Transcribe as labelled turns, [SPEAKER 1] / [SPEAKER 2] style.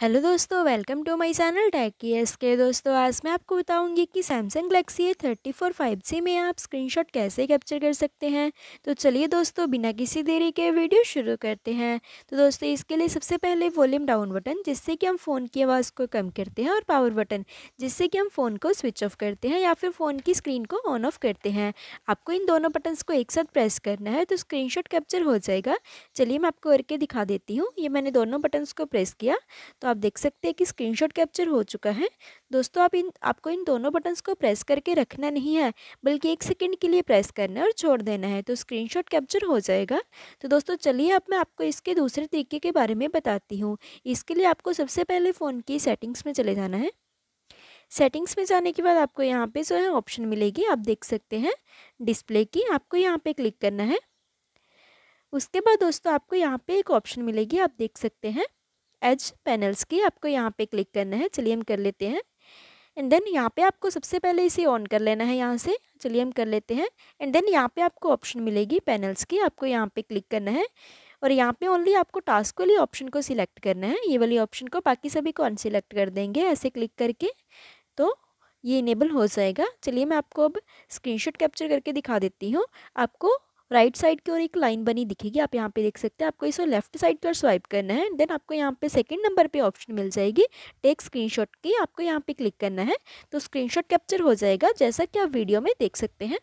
[SPEAKER 1] hello दोस्तों welcome to my channel टैग की एस के दोस्तों आज मैं आपको बताऊंगी कि Samsung Galaxy A thirty four five G में आप स्क्रीनशॉट कैसे कैप्चर कर सकते हैं तो चलिए दोस्तों बिना किसी देरी के वीडियो शुरू करते हैं तो दोस्तों इसके लिए सबसे पहले वॉल्यूम डाउन बटन जिससे कि हम फ़ोन की आवाज़ को कम करते हैं और पावर बटन जिससे कि हम फ़ोन को स्विच ऑफ करते हैं या फिर फ़ोन की स्क्रीन को ऑन ऑफ करते हैं आपको इन दोनों बटन्स को एक साथ प्रेस करना है तो स्क्रीन कैप्चर हो जाएगा चलिए मैं आपको करके दिखा देती हूँ ये मैंने दोनों बटन्स को प्रेस किया तो आप देख सकते हैं कि स्क्रीनशॉट कैप्चर हो चुका है दोस्तों आप इन आपको इन दोनों बटन्स को प्रेस करके रखना नहीं है बल्कि एक सेकेंड के लिए प्रेस करना है और छोड़ देना है तो स्क्रीनशॉट कैप्चर हो जाएगा तो दोस्तों चलिए अब मैं आपको इसके दूसरे तरीके के बारे में बताती हूँ इसके लिए आपको सबसे पहले फ़ोन की सेटिंग्स में चले जाना है सेटिंग्स में जाने के बाद आपको यहाँ पर जो है ऑप्शन मिलेगी आप देख सकते हैं डिस्प्ले की आपको यहाँ पर क्लिक करना है उसके बाद दोस्तों आपको यहाँ पे एक ऑप्शन मिलेगी आप देख सकते हैं एज पैनल्स की आपको यहाँ पे क्लिक करना है चलिए हम कर लेते हैं एंड देन यहाँ पे आपको सबसे पहले इसे ऑन कर लेना है यहाँ से चलिए हम कर लेते हैं एंड देन यहाँ पे आपको ऑप्शन मिलेगी पैनल्स की आपको यहाँ पे क्लिक करना है और यहाँ पे ओनली आपको टास्क वाली ऑप्शन को सिलेक्ट करना है ये वाली ऑप्शन को बाकी सभी को अनसिलेक्ट कर देंगे ऐसे क्लिक करके तो ये इनेबल हो जाएगा चलिए मैं आपको अब स्क्रीनशॉट कैप्चर करके दिखा देती हूँ आपको राइट साइड की ओर एक लाइन बनी दिखेगी आप यहाँ पे देख सकते हैं आपको इसे लेफ्ट साइड की ओर स्वाइप करना है देन आपको यहाँ पे सेकंड नंबर पे ऑप्शन मिल जाएगी टेक स्क्रीनशॉट की आपको यहाँ पे क्लिक करना है तो स्क्रीनशॉट कैप्चर हो जाएगा जैसा कि आप वीडियो में देख सकते हैं